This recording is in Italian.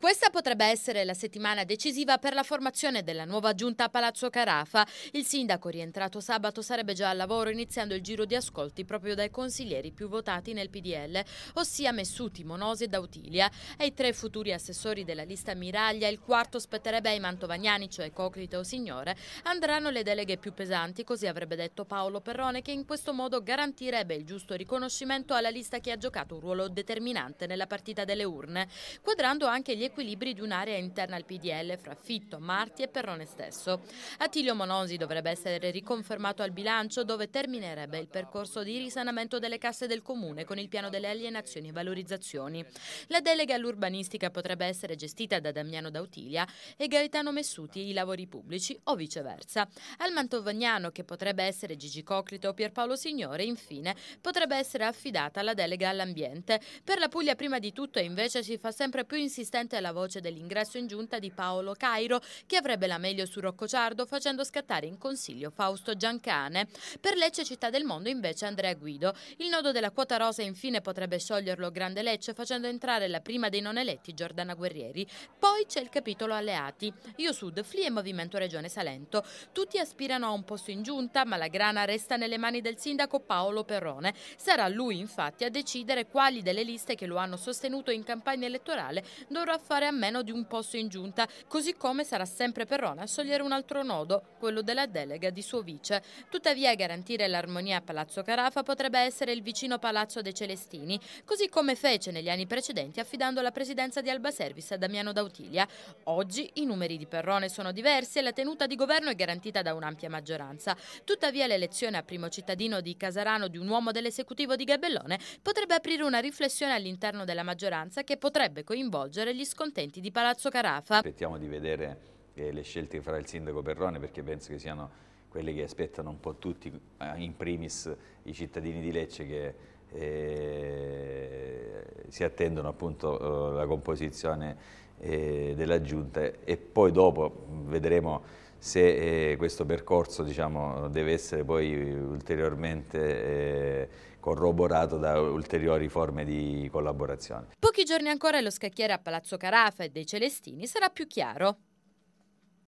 Questa potrebbe essere la settimana decisiva per la formazione della nuova giunta a Palazzo Carafa. Il sindaco rientrato sabato sarebbe già al lavoro iniziando il giro di ascolti proprio dai consiglieri più votati nel PDL, ossia Messuti, Monosi e Dautilia. E i tre futuri assessori della lista Miraglia, il quarto spetterebbe ai mantovagnani, cioè Coclite o Signore, andranno le deleghe più pesanti, così avrebbe detto Paolo Perrone, che in questo modo garantirebbe il giusto riconoscimento alla lista che ha giocato un ruolo determinante nella partita delle urne, quadrando anche gli equilibri di un'area interna al PDL fra Fitto, Marti e Perrone stesso. Attilio Monosi dovrebbe essere riconfermato al bilancio dove terminerebbe il percorso di risanamento delle casse del Comune con il piano delle alienazioni e valorizzazioni. La delega all'urbanistica potrebbe essere gestita da Damiano Dautilia e Gaetano Messuti i lavori pubblici o viceversa. Al Mantovagnano, che potrebbe essere Gigi Coclito o Pierpaolo Signore, infine, potrebbe essere affidata la delega all'ambiente. Per la Puglia prima di tutto invece si fa sempre più insistente è la voce dell'ingresso in giunta di Paolo Cairo, che avrebbe la meglio su Rocco Ciardo facendo scattare in consiglio Fausto Giancane. Per Lecce Città del Mondo invece Andrea Guido. Il nodo della quota rosa infine potrebbe scioglierlo Grande Lecce facendo entrare la prima dei non eletti Giordana Guerrieri. Poi c'è il capitolo alleati. Io Sud, FLI e Movimento Regione Salento. Tutti aspirano a un posto in giunta, ma la grana resta nelle mani del sindaco Paolo Perrone. Sarà lui infatti a decidere quali delle liste che lo hanno sostenuto in campagna elettorale dovrà fare a meno di un posto in giunta, così come sarà sempre Perrone a sogliere un altro nodo, quello della delega di suo vice. Tuttavia garantire l'armonia a Palazzo Carafa potrebbe essere il vicino Palazzo dei Celestini, così come fece negli anni precedenti affidando la presidenza di Alba Service a Damiano Dautilia. Oggi i numeri di Perrone sono diversi e la tenuta di governo è garantita da un'ampia maggioranza. Tuttavia l'elezione a primo cittadino di Casarano di un uomo dell'esecutivo di Gabellone potrebbe aprire una riflessione all'interno della maggioranza che potrebbe coinvolgere gli scopi scontenti di Palazzo Carafa. Aspettiamo di vedere eh, le scelte che farà il sindaco Perrone perché penso che siano quelle che aspettano un po' tutti, eh, in primis i cittadini di Lecce che eh, si attendono appunto eh, la composizione eh, della giunta e poi dopo vedremo se eh, questo percorso diciamo, deve essere poi ulteriormente eh, corroborato da ulteriori forme di collaborazione. Pochi giorni ancora e lo scacchiere a Palazzo Carafa e dei Celestini sarà più chiaro.